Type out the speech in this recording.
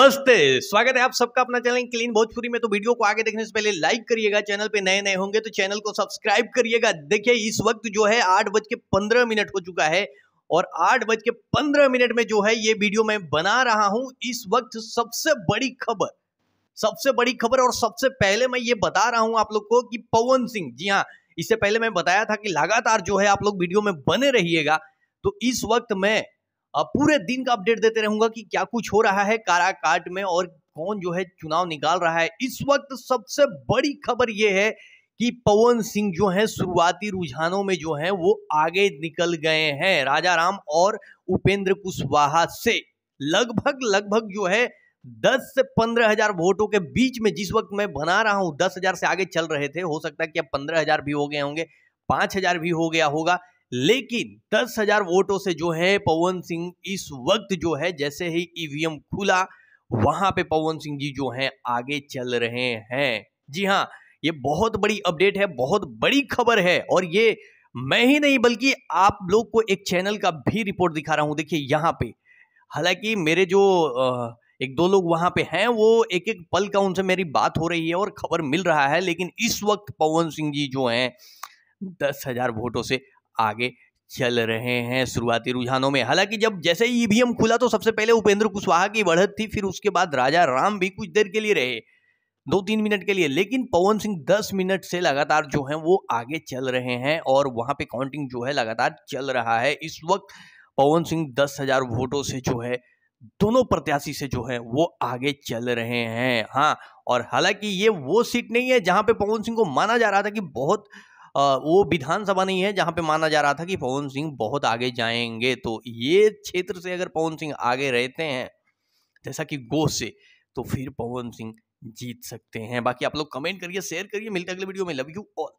नमस्ते स्वागत है आप सबका अपना चैनल क्लीन भोजपुरी में तो वीडियो को आगे देखने से पहले लाइक करिएगा चैनल पे नए नए होंगे तो चैनल को सब्सक्राइब करिएगा देखिए इस वक्त जो है आठ बज के पंद्रह मिनट हो चुका है और आठ बज के पंद्रह मिनट में जो है ये वीडियो मैं बना रहा हूं इस वक्त सबसे बड़ी खबर सबसे बड़ी खबर और सबसे पहले मैं ये बता रहा हूं आप लोग को कि पवन सिंह जी हाँ इससे पहले मैं बताया था कि लगातार जो है आप लोग वीडियो में बने रहिएगा तो इस वक्त मैं पूरे दिन का अपडेट देते रहूंगा कि क्या कुछ हो रहा है काराकाट में और कौन जो है चुनाव निकाल रहा है इस वक्त सबसे बड़ी खबर यह है कि पवन सिंह जो है शुरुआती रुझानों में जो है वो आगे निकल गए हैं राजा राम और उपेंद्र कुशवाहा से लगभग लगभग जो है दस से पंद्रह हजार वोटों के बीच में जिस वक्त मैं बना रहा हूं दस हजार से आगे चल रहे थे हो सकता है कि अब पंद्रह हजार भी हो गए होंगे पांच हजार भी हो गया होगा लेकिन दस हजार वोटों से जो है पवन सिंह इस वक्त जो है जैसे ही ईवीएम खुला वहां पे पवन सिंह जी जो हैं आगे चल रहे हैं जी हाँ ये बहुत बड़ी अपडेट है बहुत बड़ी खबर है और ये मैं ही नहीं बल्कि आप लोग को एक चैनल का भी रिपोर्ट दिखा रहा हूं देखिए यहाँ पे हालांकि मेरे जो एक दो लोग वहां पे हैं वो एक एक पल का उनसे मेरी बात हो रही है और खबर मिल रहा है लेकिन इस वक्त पवन सिंह जी जो हैं दस हजार वोटों से आगे चल रहे हैं शुरुआती रुझानों में हालांकि जब जैसे ही ईवीएम खुला तो सबसे पहले उपेंद्र कुशवाहा की बढ़त थी फिर उसके बाद राजा राम भी कुछ देर के लिए रहे दो तीन मिनट के लिए लेकिन पवन सिंह दस मिनट से लगातार जो है वो आगे चल रहे हैं और वहां पे काउंटिंग जो है लगातार चल रहा है इस वक्त पवन सिंह दस हजार वोटों से जो है दोनों प्रत्याशी से जो है वो आगे चल रहे हैं हाँ और हालांकि ये वो सीट नहीं है जहां पे पवन सिंह को माना जा रहा था कि बहुत वो विधानसभा नहीं है जहां पे माना जा रहा था कि पवन सिंह बहुत आगे जाएंगे तो ये क्षेत्र से अगर पवन सिंह आगे रहते हैं जैसा कि गो से तो फिर पवन सिंह जीत सकते हैं बाकी आप लोग कमेंट करिए शेयर करिए मिलते अगले वीडियो में लव यू और